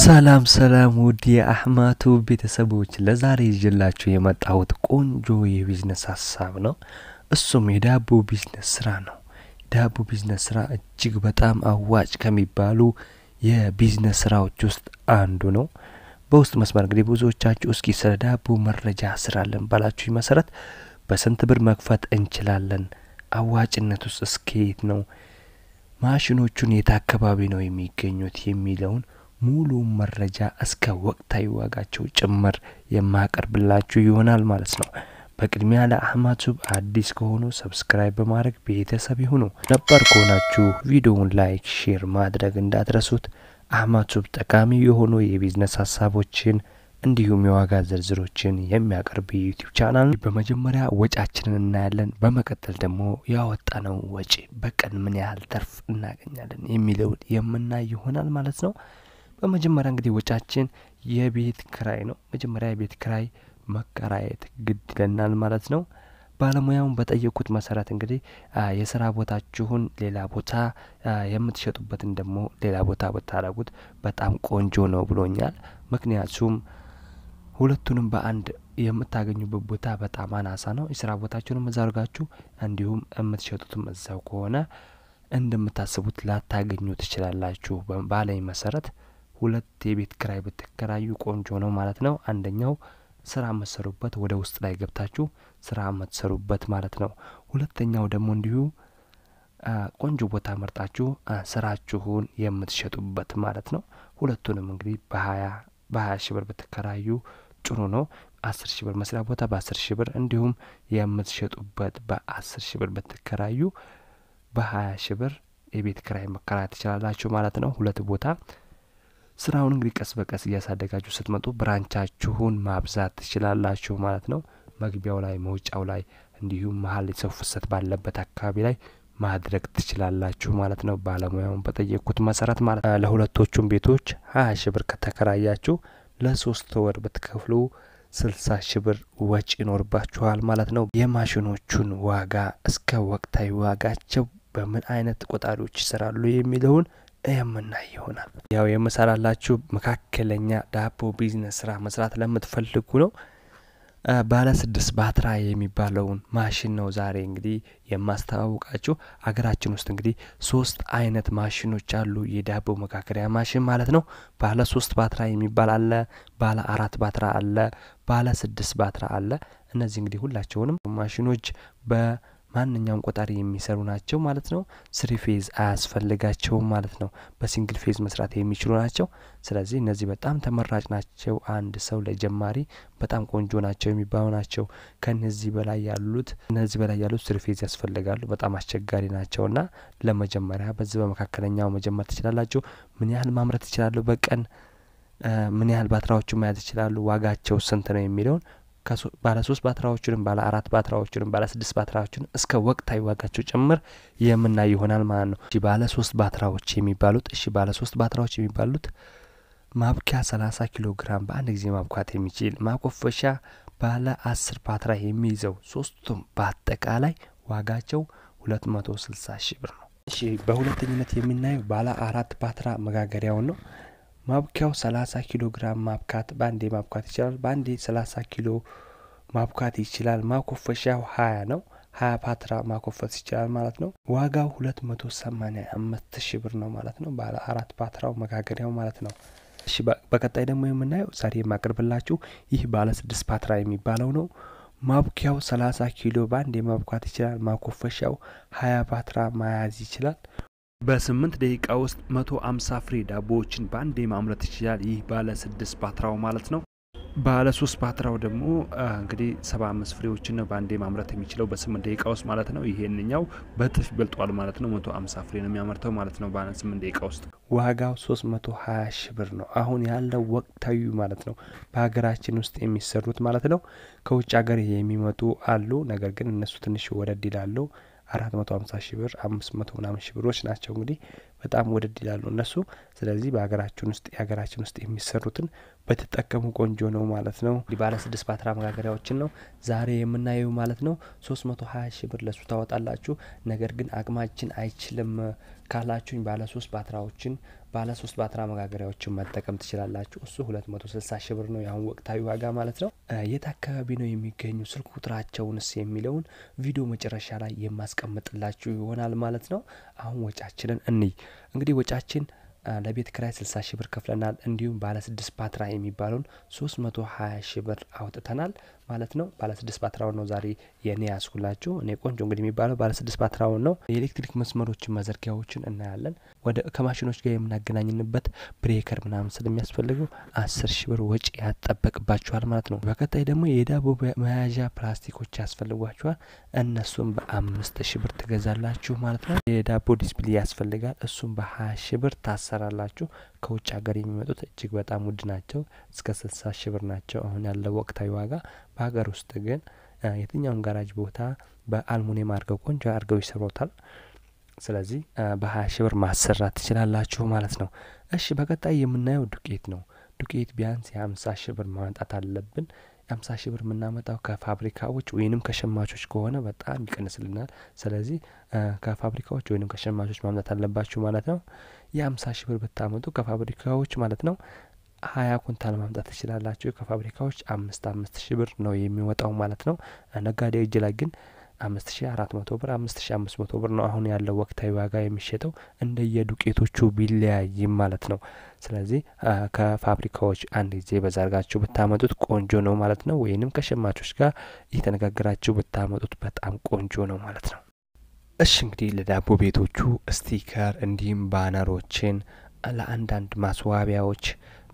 ሰላም ሰላም ውድ የአህማቱ ቤተሰቦች ለዛሬ ይዤላችሁ የመጣሁት ቆንጆ የቢዝነስ ሀሳብ ነው። እሱም የዳቦ ቢዝነስ ስራ ነው። የዳቦ ቢዝነስ ስራ እጅግ በጣም አዋጭ ከሚባሉ የቢዝነስ ስራዎች ውስጥ አንዱ ነው። በውስጥ መስመር እንግዲህ ብዙዎቻችሁ እስኪ ስለ ዳቦ መረጃ ስራለን ባላችሁ መሰረት በስንት ብር መክፈት እንችላለን? አዋጭነት ውስጥ እስከየት ነው? ማሽኖቹን የት አካባቢ ነው የሚገኙት የሚለውን ሙሉ መረጃ እስከ ወቅታዊ ዋጋቸው ጭምር የማቀርብላችሁ ይሆናል ማለት ነው። በቅድሚያ ለአህማቱብ አዲስ ከሆኑ ሰብስክራይብ በማድረግ ቤተሰብ ይሁኑ። ነባር ከሆናችሁ ቪዲዮውን ላይክ፣ ሼር ማድረግ እንዳትረሱት። አህማቱብ ጠቃሚ የሆኑ የቢዝነስ ሀሳቦችን እንዲሁም የዋጋ ዝርዝሮችን የሚያቀርብ ዩቲዩብ ቻናል። በመጀመሪያ ወጫችንን እናያለን። በመቀጠል ደግሞ ያወጣነው ወጪ በቀን ምን ያህል ተርፍ እናገኛለን የሚለውን የምናይ ይሆናል ማለት ነው። በመጀመሪያ እንግዲህ ወጫችን የቤት ክራይ ነው። መጀመሪያ የቤት ክራይ መከራየት ግድ ይለናል ማለት ነው። ባለሙያውን በጠየቁት መሰረት እንግዲህ የስራ ቦታችሁን ሌላ ቦታ የምትሸጡበትን ደግሞ ሌላ ቦታ ብታረጉት በጣም ቆንጆ ነው ብሎኛል። ምክንያቱም ሁለቱንም በአንድ የምታገኙበት ቦታ በጣም አናሳ ነው። የስራ ቦታችሁንም እዛ አርጋችሁ እንዲሁም የምትሸጡትም እዛው ከሆነ እንደምታስቡት ላታገኙ ትችላላችሁ ባለኝ መሰረት ሁለት የቤት ክራይ ብትከራዩ ቆንጆ ነው ማለት ነው። አንደኛው ስራ መሰሩበት ወደ ውስጥ ላይ ገብታችሁ ስራ መትሰሩበት ማለት ነው። ሁለተኛው ደግሞ እንዲሁ ቆንጆ ቦታ መርጣችሁ ስራችሁን የምትሸጡበት ማለት ነው። ሁለቱንም እንግዲህ በሀያ በሀያ ሺ ብር ብትከራዩ ጥሩ ነው። አስር ሺ ብር መስሪያ ቦታ በአስር ሺ ብር እንዲሁም የምትሸጡበት በአስር ሺ ብር ብትከራዩ በሀያ ሺ ብር የቤት ክራይ መከራ ትችላላችሁ ማለት ነው። ሁለት ቦታ ስራውን እንግዲህ ቀስ በቀስ እያሳደጋችሁ ስትመጡ ብራንቻችሁን ማብዛት ትችላላችሁ ማለት ነው። መግቢያው ላይ መውጫው ላይ እንዲሁም መሀል የሰው ፍሰት ባለበት አካባቢ ላይ ማድረግ ትችላላችሁ ማለት ነው። ባለሙያውን በጠየቁት መሰረት ማለት ለሁለቶቹም ቤቶች ሀያ ሺ ብር ከተከራያችሁ ለሶስት ወር ብትከፍሉ ስልሳ ሺ ብር ወጪ ይኖርባችኋል ማለት ነው። የማሽኖቹን ዋጋ እስከ ወቅታዊ ዋጋቸው በምን አይነት ቆጣሪዎች ይሰራሉ የሚለውን የምናይ ይሆናል። ያው የምሰራላችሁ መካከለኛ ዳቦ ቢዝነስ ስራ መስራት ለምትፈልጉ ነው። ባለ ስድስት ባትራ የሚባለውን ማሽን ነው ዛሬ እንግዲህ የማስተዋወቃችሁ። አገራችን ውስጥ እንግዲህ ሶስት አይነት ማሽኖች አሉ፣ የዳቦ መጋገሪያ ማሽን ማለት ነው። ባለ ሶስት ባትራ የሚባል አለ፣ ባለ አራት ባትራ አለ፣ ባለ ስድስት ባትራ አለ። እነዚህ እንግዲህ ሁላቸውንም ማሽኖች በ ማንኛውም ቆጣሪ የሚሰሩ ናቸው ማለት ነው። ስሪ ፌዝ አያስፈልጋቸውም ማለት ነው። በሲንግል ፌዝ መስራት የሚችሉ ናቸው። ስለዚህ እነዚህ በጣም ተመራጭ ናቸው። አንድ ሰው ለጀማሪ በጣም ቆንጆ ናቸው የሚባሉ ናቸው። ከነዚህ በላይ ያሉት እነዚህ በላይ ያሉት ስሪ ፌዝ ያስፈልጋሉ። በጣም አስቸጋሪ ናቸውና ለመጀመሪያ በዚህ በመካከለኛው መጀመር ትችላላችሁ። ምን ያህል ማምረት ይችላሉ በቀን ምን ያህል ባትራዎቹ መያዝ ይችላሉ፣ ዋጋቸው ስንት ነው የሚለውን ባለ ሶስት ባትራዎችንም ባለ አራት ባትራዎችንም ባለ ስድስት ባትራዎችን እስከ ወቅታዊ ዋጋቸው ጭምር የምናይ ይሆናል ማለት ነው። እሺ ባለ ሶስት ባትራዎች የሚባሉት እሺ ባለ ሶስት ባትራዎች የሚባሉት ማብኪያ 30 ኪሎ ግራም በአንድ ጊዜ ማብኳት የሚችል ማኮፈሻ ባለ አስር ባትራ የሚይዘው ሶስቱም በአጠቃላይ ዋጋቸው 260 ሺህ ብር ነው። እሺ በሁለተኝነት የምናየው ባለ አራት ባትራ መጋገሪያውን ነው። ማብኪያው 30 ኪሎ ግራም ማብካት በአንዴ ማብካት ይችላል። በአንዴ 30 ኪሎ ማብካት ይችላል። ማኮፈሻው 20 ነው። 20 ፓትራ ማኮፈስ ይችላል ማለት ነው። ዋጋው 285 ሺ ብር ነው ማለት ነው። ባለ አራት ፓትራው መጋገሪያው ማለት ነው። እሺ በቀጣይ ደግሞ የምናየው ዛሬ የማቀርብላችሁ ይህ ባለ ስድስት ፓትራ የሚባለው ነው። ማብኪያው 30 ኪሎ በአንዴ ማብካት ይችላል። ማኮፈሻው 20 ፓትራ መያዝ ይችላል። በስምንት ደቂቃ ውስጥ መቶ አምሳ ፍሬ ዳቦዎችን በአንዴ ማምረት ይችላል። ይህ ባለ ስድስት ፓትራው ማለት ነው። ባለ ሶስት ፓትራው ደግሞ እንግዲህ አምስት ፍሬዎችን ነው በአንዴ ማምረት የሚችለው በስምንት ደቂቃ ውስጥ ማለት ነው። ይሄንኛው በጥፍ ይበልጧል ማለት ነው። አምሳ ፍሬ ነው የሚያመርተው ማለት ነው ባለ ስምንት ደቂቃ ውስጥ። ዋጋው 320 ሺህ ብር ነው አሁን ያለው ወቅታዊ ማለት ነው። በሀገራችን ውስጥ የሚሰሩት ማለት ነው። ከውጭ ሀገር የሚመጡ አሉ፣ ነገር ግን እነሱ ትንሽ ወደድ ይላሉ። አራት መቶ ሀምሳ ሺህ ብር አምስት መቶ ምናምን ሺ ብሮች ናቸው እንግዲህ በጣም ወደድ ይላሉ እነሱ። ስለዚህ በሀገራችን ውስጥ የሀገራችን ውስጥ የሚሰሩትን በተጠቀሙ ቆንጆ ነው ማለት ነው። ባለ ስድስት ፓትራ መጋገሪያዎችን ነው ዛሬ የምናየው ማለት ነው። ሶስት መቶ ሀያ ብር ለሱ ታወጣላችሁ። ነገር ግን አቅማችን አይችልም ካላችሁኝ ባለ ሶስት ፓትራዎችን ባለ ሶስት ባትራ መጋገሪያዎችን መጠቀም ትችላላችሁ። እሱ 260 ሺ ብር ነው የአሁን ወቅታዊ ዋጋ ማለት ነው። የት አካባቢ ነው የሚገኙ ስልክ ቁጥራቸውንስ የሚለውን ቪዲዮ መጨረሻ ላይ የማስቀምጥላችሁ ይሆናል ማለት ነው። አሁን ወጫችንን እንይ። እንግዲህ ወጫችን ለቤት ክራይ 60 ሺ ብር ከፍለናል። እንዲሁም ባለ ስድስት ፓትራ የሚባለውን 320 ሺ ብር አውጥተናል። ማለት ነው። ባለስድስት ባትራውን ነው ዛሬ የእኔ ያስኩላችሁ። እኔ ቆንጆ እንግዲህ የሚባለው ባለስድስት ባትራውን ነው። የኤሌክትሪክ መስመሮችን መዘርጊያዎችን እናያለን። ወደ ከማሽኖች ጋር የምናገናኝንበት ብሬከር ምናምን ስለሚያስፈልገው አስር ሺ ብር ወጪ ያጠበቅባችኋል ማለት ነው። በቀጣይ ደግሞ የዳቦ መያዣ ፕላስቲኮች ያስፈልጓችኋል። እነሱም በአምስት ሺ ብር ትገዛላችሁ ማለት ነው። የዳቦ ዲስፕሌ ያስፈልጋል። እሱም በሀያ ሺ ብር ታሰራላችሁ። ከውጭ ሀገር የሚመጡት እጅግ በጣም ውድ ናቸው። እስከ ስልሳ ሺ ብር ናቸው አሁን ያለው ወቅታዊ ዋጋ። በሀገር ውስጥ ግን የትኛውም ጋራጅ ቦታ በአልሙኒየም አድርገው ቆንጆ አድርገው ይሰሩታል። ስለዚህ በሀያ ሺ ብር ማሰራት ትችላላችሁ ማለት ነው። እሺ በቀጣይ የምናየው ዱቄት ነው። ዱቄት ቢያንስ የሀምሳ ሺ ብር ማምጣት አለብን። የሀምሳ ሺህ ብር የምናመጣው ከፋብሪካዎች ወይንም ከሸማቾች ከሆነ በጣም ይቀንስልናል። ስለዚህ ከፋብሪካዎች ወይንም ከሸማቾች ማምጣት አለባችሁ ማለት ነው። የአምሳ ሺ ብር ብታመጡ ከፋብሪካዎች ማለት ነው ሀያ ኩንታል ማምጣት ትችላላችሁ። ከፋብሪካዎች አምስት አምስት ሺ ብር ነው የሚወጣው ማለት ነው። ነጋዴ እጅ ላይ ግን አምስት ሺ አራት መቶ ብር አምስት ሺ አምስት መቶ ብር ነው አሁን ያለው ወቅታዊ ዋጋ የሚሸጠው እንደ የዱቄቶቹ ቢለያይም ማለት ነው። ስለዚህ ከፋብሪካዎች አንድ ጊዜ በዛርጋችሁ ብታመጡት ቆንጆ ነው ማለት ነው። ወይንም ከሸማቾች ጋር እየተነጋገራችሁ ብታመጡት በጣም ቆንጆ ነው ማለት ነው። እሺ እንግዲህ ለዳቦ ቤቶቹ ስቲከር እንዲሁም ባነሮችን ለአንዳንድ ማስዋቢያዎች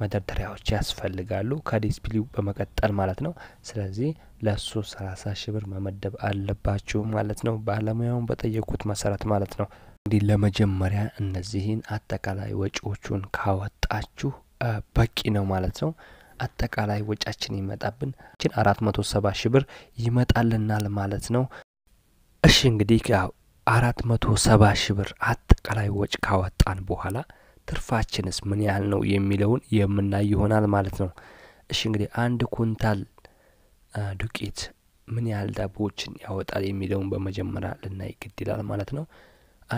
መደርደሪያዎች ያስፈልጋሉ ከዲስፕሊው በመቀጠል ማለት ነው። ስለዚህ ለሱ ሰላሳ ሺህ ብር መመደብ አለባችሁ ማለት ነው፣ ባለሙያውን በጠየቁት መሰረት ማለት ነው። እንግዲህ ለመጀመሪያ እነዚህን አጠቃላይ ወጪዎቹን ካወጣችሁ በቂ ነው ማለት ነው። አጠቃላይ ወጫችን ይመጣብን ችን አራት መቶ ሰባ ሺህ ብር ይመጣልናል ማለት ነው። እሺ እንግዲህ አራት መቶ ሰባ ሺ ብር አጠቃላይ ወጭ ካወጣን በኋላ ትርፋችንስ ምን ያህል ነው የሚለውን የምናይ ይሆናል ማለት ነው። እሺ እንግዲህ አንድ ኩንታል ዱቄት ምን ያህል ዳቦዎችን ያወጣል የሚለውን በመጀመሪያ ልናይ ግድ ይላል ማለት ነው።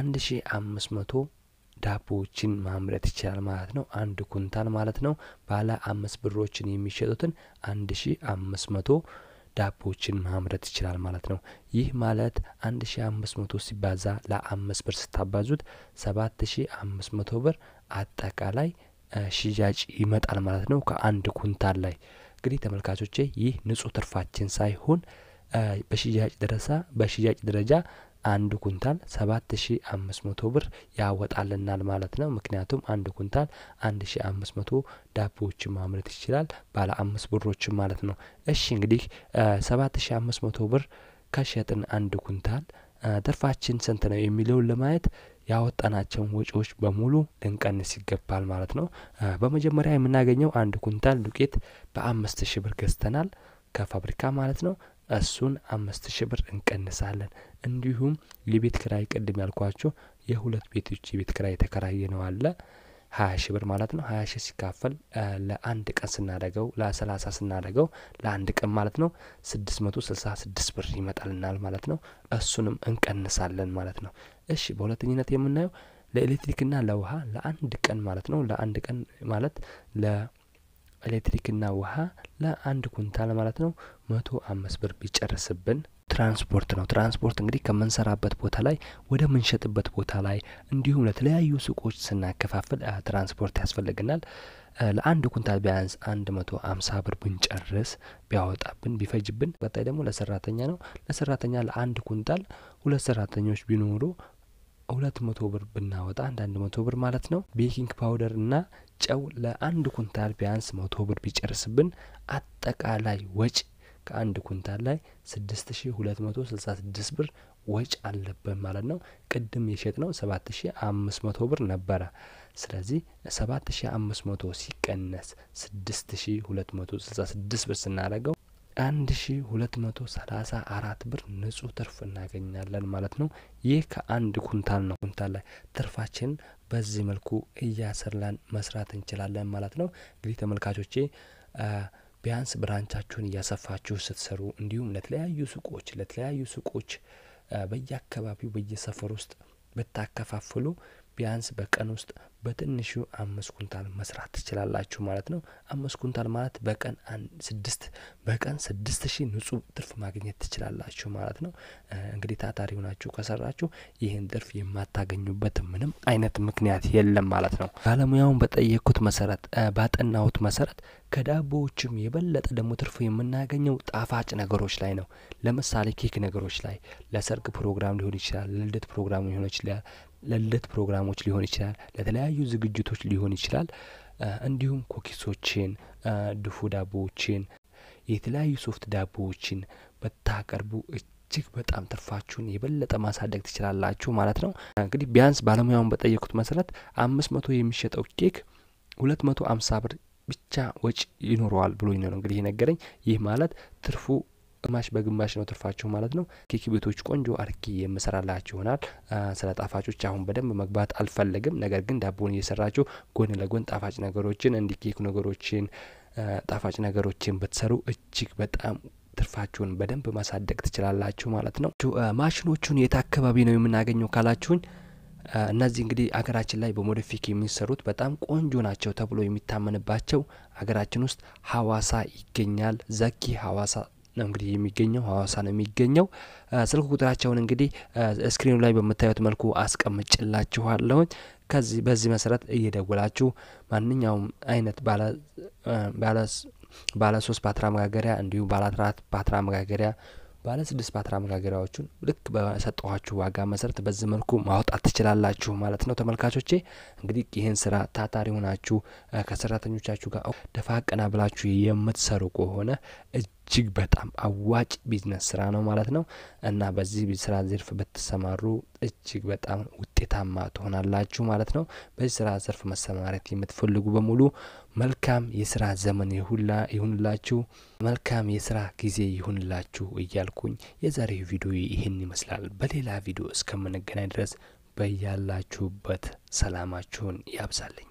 አንድ ሺ አምስት መቶ ዳቦዎችን ማምረት ይችላል ማለት ነው። አንድ ኩንታል ማለት ነው። ባለ አምስት ብሮችን የሚሸጡትን አንድ ሺ አምስት መቶ ዳቦችን ማምረት ይችላል ማለት ነው። ይህ ማለት 1500 ሲባዛ 5 ብር ስታባዙት 7500 ብር አጠቃላይ ሽያጭ ይመጣል ማለት ነው ከአንድ ኩንታል ላይ። እንግዲህ ተመልካቾቼ ይህ ንጹህ ትርፋችን ሳይሆን በሽያጭ ደረሳ በሽያጭ ደረጃ አንድ ኩንታል ሰባት ሺ አምስት መቶ ብር ያወጣልናል ማለት ነው። ምክንያቱም አንድ ኩንታል አንድ ሺ አምስት መቶ ዳቦዎችን ማምረት ይችላል ባለ አምስት ብሮችን ማለት ነው። እሺ እንግዲህ ሰባት ሺ አምስት መቶ ብር ከሸጥን አንድ ኩንታል ትርፋችን ስንት ነው የሚለውን ለማየት ያወጣናቸውን ወጪዎች በሙሉ ልንቀንስ ይገባል ማለት ነው። በመጀመሪያ የምናገኘው አንድ ኩንታል ዱቄት በአምስት ሺ ብር ገዝተናል ከፋብሪካ ማለት ነው። እሱን አምስት ሺህ ብር እንቀንሳለን። እንዲሁም የቤት ክራይ ቅድም ያልኳችሁ የሁለት ቤቶች የቤት ክራይ የተከራየ ነው አለ ሀያ ሺህ ብር ማለት ነው። ሀያ ሺህ ሲካፈል ለአንድ ቀን ስናደገው ለሰላሳ ስናደገው ለአንድ ቀን ማለት ነው ስድስት መቶ ስልሳ ስድስት ብር ይመጣልናል ማለት ነው። እሱንም እንቀንሳለን ማለት ነው። እሺ በሁለተኝነት የምናየው ለኤሌክትሪክና ለውሃ ለአንድ ቀን ማለት ነው ለአንድ ቀን ማለት ለ ኤሌክትሪክና ውሃ ለአንድ ኩንታል ማለት ነው መቶ አምስት ብር ቢጨርስብን ትራንስፖርት ነው። ትራንስፖርት እንግዲህ ከምንሰራበት ቦታ ላይ ወደ ምንሸጥበት ቦታ ላይ እንዲሁም ለተለያዩ ሱቆች ስናከፋፍል ትራንስፖርት ያስፈልገናል። ለአንድ ኩንታል ቢያንስ አንድ መቶ አምሳ ብር ብንጨርስ ቢያወጣብን ቢፈጅብን። በጣይ ደግሞ ለሰራተኛ ነው። ለሰራተኛ ለአንድ ኩንታል ሁለት ሰራተኞች ቢኖሩ ሁለት መቶ ብር ብናወጣ አንዳንድ መቶ ብር ማለት ነው ቤኪንግ ፓውደር እና ጨው ለአንድ ኩንታል ቢያንስ መቶ ብር ቢጨርስብን አጠቃላይ ወጭ ከአንድ ኩንታል ላይ ስድስት ሺ ሁለት መቶ ስልሳ ስድስት ብር ወጭ አለብን ማለት ነው። ቅድም የሸጥ ነው ሰባት ሺ አምስት መቶ ብር ነበረ። ስለዚህ ሰባት ሺ አምስት መቶ ሲቀነስ ስድስት ሺ ሁለት መቶ ስልሳ ስድስት ብር ስናደርገው አንድ ሺ ሁለት መቶ ሰላሳ አራት ብር ንጹህ ትርፍ እናገኛለን ማለት ነው። ይህ ከአንድ ኩንታል ነው። ኩንታል ላይ ትርፋችን በዚህ መልኩ እያሰላን መስራት እንችላለን ማለት ነው። እንግዲህ ተመልካቾቼ ቢያንስ ብራንቻችሁን እያሰፋችሁ ስትሰሩ እንዲሁም ለተለያዩ ሱቆች ለተለያዩ ሱቆች በየአካባቢው በየሰፈር ውስጥ ብታከፋፍሉ ቢያንስ በቀን ውስጥ በትንሹ አምስት ኩንታል መስራት ትችላላችሁ ማለት ነው። አምስት ኩንታል ማለት በቀን ስድስት በቀን ስድስት ሺህ ንጹህ ትርፍ ማግኘት ትችላላችሁ ማለት ነው። እንግዲህ ታታሪ ሆናችሁ ከሰራችሁ ይህን ትርፍ የማታገኙበት ምንም አይነት ምክንያት የለም ማለት ነው። ባለሙያውን በጠየቅኩት መሰረት ባጠናሁት መሰረት ከዳቦዎችም የበለጠ ደግሞ ትርፉ የምናገኘው ጣፋጭ ነገሮች ላይ ነው። ለምሳሌ ኬክ ነገሮች ላይ ለሰርግ ፕሮግራም ሊሆን ይችላል፣ ለልደት ፕሮግራም ሊሆን ይችላል፣ ለልደት ፕሮግራሞች ሊሆን ይችላል፣ ለተለያዩ ዝግጅቶች ሊሆን ይችላል። እንዲሁም ኮኪሶችን፣ ድፉ ዳቦዎችን፣ የተለያዩ ሶፍት ዳቦዎችን ብታቀርቡ እጅግ በጣም ትርፋችሁን የበለጠ ማሳደግ ትችላላችሁ ማለት ነው። እንግዲህ ቢያንስ ባለሙያውን በጠየቁት መሰረት አምስት መቶ የሚሸጠው ኬክ ሁለት መቶ አምሳ ብር ብቻ ወጪ ይኖረዋል ብሎኝ ነው እንግዲህ የነገረኝ። ይህ ማለት ትርፉ ግማሽ በግማሽ ነው ትርፋችሁ ማለት ነው። ኬክ ቤቶች ቆንጆ አርኪ የምሰራላችሁ ይሆናል። ስለ ጣፋጮች አሁን በደንብ መግባት አልፈለግም። ነገር ግን ዳቦን እየሰራችሁ ጎን ለጎን ጣፋጭ ነገሮችን እንዲ ኬክ ነገሮችን ጣፋጭ ነገሮችን ብትሰሩ እጅግ በጣም ትርፋችሁን በደንብ ማሳደግ ትችላላችሁ ማለት ነው። ማሽኖቹን የት አካባቢ ነው የምናገኘው ካላችሁኝ እነዚህ እንግዲህ አገራችን ላይ በሞደፊክ የሚሰሩት በጣም ቆንጆ ናቸው ተብሎ የሚታመንባቸው አገራችን ውስጥ ሀዋሳ ይገኛል። ዘኪ ሀዋሳ ነው እንግዲህ የሚገኘው ሀዋሳ ነው የሚገኘው። ስልክ ቁጥራቸውን እንግዲህ እስክሪኑ ላይ በምታዩት መልኩ አስቀምጭላችኋለሁኝ። ከዚህ በዚህ መሰረት እየደወላችሁ ማንኛውም አይነት ባለ ሶስት ፓትራ መጋገሪያ እንዲሁም ባለ አራት ፓትራ መጋገሪያ ባለ ስድስት ፓትራ መጋገሪያዎቹን ልክ በሰጠኋችሁ ዋጋ መሰረት በዚህ መልኩ ማውጣት ትችላላችሁ ማለት ነው። ተመልካቾቼ እንግዲህ ይህን ስራ ታታሪ ሆናችሁ ከሰራተኞቻችሁ ጋር ደፋ ቀና ብላችሁ የምትሰሩ ከሆነ እጅግ በጣም አዋጭ ቢዝነስ ስራ ነው ማለት ነው እና በዚህ ስራ ዘርፍ ብትሰማሩ እጅግ በጣም ውጤታማ ትሆናላችሁ ማለት ነው። በዚህ ስራ ዘርፍ መሰማረት የምትፈልጉ በሙሉ መልካም የስራ ዘመን ይሁላ ይሁንላችሁ፣ መልካም የስራ ጊዜ ይሁንላችሁ እያልኩኝ የዛሬው ቪዲዮ ይህን ይመስላል። በሌላ ቪዲዮ እስከምንገናኝ ድረስ በያላችሁበት ሰላማችሁን ያብዛልኝ።